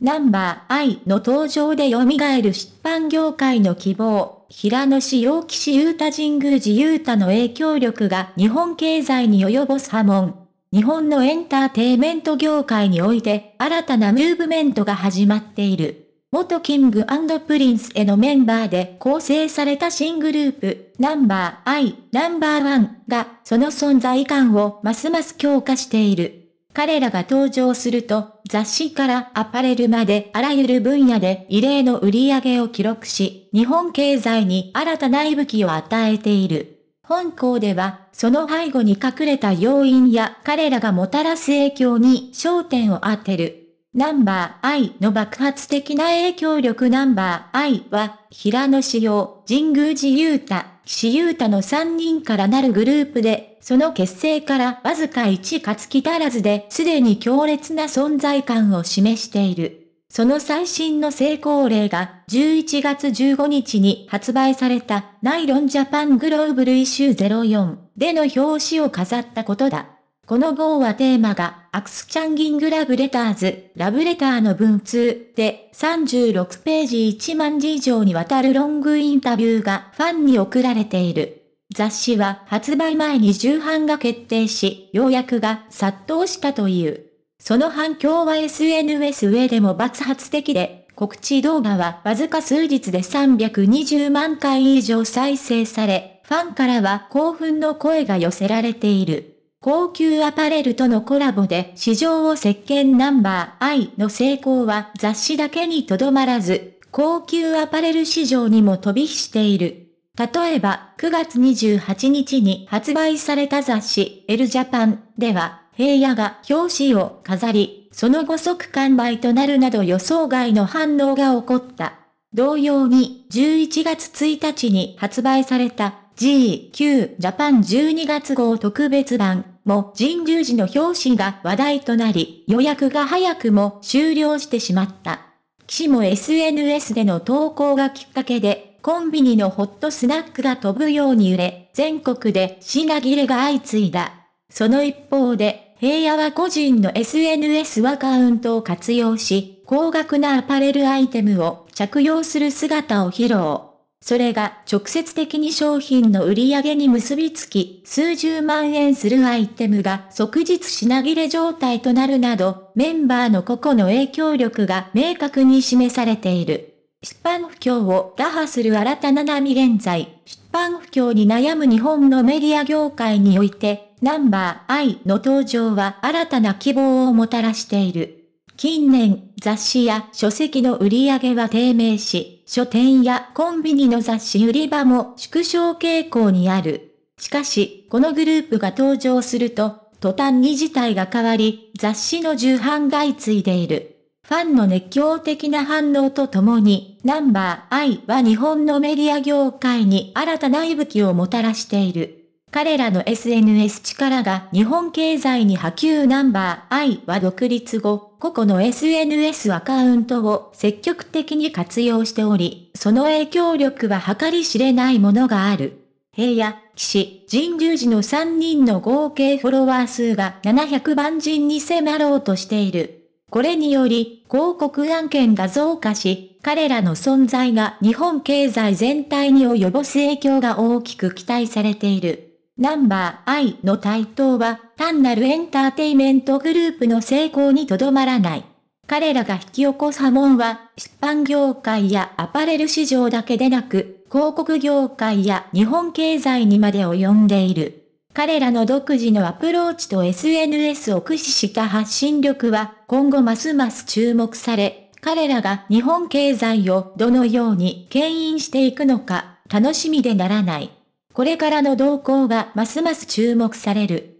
ナンバー I の登場で蘇る出版業界の希望、平野志陽ユー太神宮寺ー太の影響力が日本経済に及ぼす波紋。日本のエンターテイメント業界において新たなムーブメントが始まっている。元キングプリンスへのメンバーで構成された新グループ、ナンバー I、ナンバーワンが、その存在感をますます強化している。彼らが登場すると、雑誌からアパレルまであらゆる分野で異例の売り上げを記録し、日本経済に新たな息吹を与えている。本校では、その背後に隠れた要因や彼らがもたらす影響に焦点を当てる。ナンバー I の爆発的な影響力ナンバー I は、平野志陽、神宮寺勇太、岸優太の3人からなるグループでその結成からわずか1か月足らずですでに強烈な存在感を示している。その最新の成功例が11月15日に発売されたナイロンジャパングローブルイシュー04での表紙を飾ったことだ。この号はテーマがアクスチャンギングラブレターズ、ラブレターの文通で36ページ1万字以上にわたるロングインタビューがファンに送られている。雑誌は発売前に重版が決定し、要約が殺到したという。その反響は SNS 上でも爆発的で、告知動画はわずか数日で320万回以上再生され、ファンからは興奮の声が寄せられている。高級アパレルとのコラボで市場を石鹸ナンバー I の成功は雑誌だけにとどまらず、高級アパレル市場にも飛び火している。例えば、9月28日に発売された雑誌、エルジャパンでは、平野が表紙を飾り、その後即完売となるなど予想外の反応が起こった。同様に、11月1日に発売された GQ ジャパン12月号特別版も人流時の表紙が話題となり、予約が早くも終了してしまった。士も SNS での投稿がきっかけでコンビニのホットスナックが飛ぶように売れ、全国で品切れが相次いだ。その一方で、平野は個人の SNS アカウントを活用し、高額なアパレルアイテムを着用する姿を披露。それが直接的に商品の売り上げに結びつき、数十万円するアイテムが即日品切れ状態となるなど、メンバーの個々の影響力が明確に示されている。出版不況を打破する新たな波現在、出版不況に悩む日本のメディア業界において、ナンバー I の登場は新たな希望をもたらしている。近年、雑誌や書籍の売り上げは低迷し、書店やコンビニの雑誌売り場も縮小傾向にある。しかし、このグループが登場すると、途端に事態が変わり、雑誌の重版が相次いでいる。ファンの熱狂的な反応とともに、ナンバー I は日本のメディア業界に新たな息吹をもたらしている。彼らの SNS 力が日本経済に波及ナンバー I は独立後、個々の SNS アカウントを積極的に活用しており、その影響力は計り知れないものがある。平野、岸、神宮寺の3人の合計フォロワー数が700万人に迫ろうとしている。これにより、広告案件が増加し、彼らの存在が日本経済全体に及ぼす影響が大きく期待されている。ナンバー I の台頭は、単なるエンターテイメントグループの成功にとどまらない。彼らが引き起こす波紋は、出版業界やアパレル市場だけでなく、広告業界や日本経済にまで及んでいる。彼らの独自のアプローチと SNS を駆使した発信力は今後ますます注目され、彼らが日本経済をどのように牽引していくのか楽しみでならない。これからの動向がますます注目される。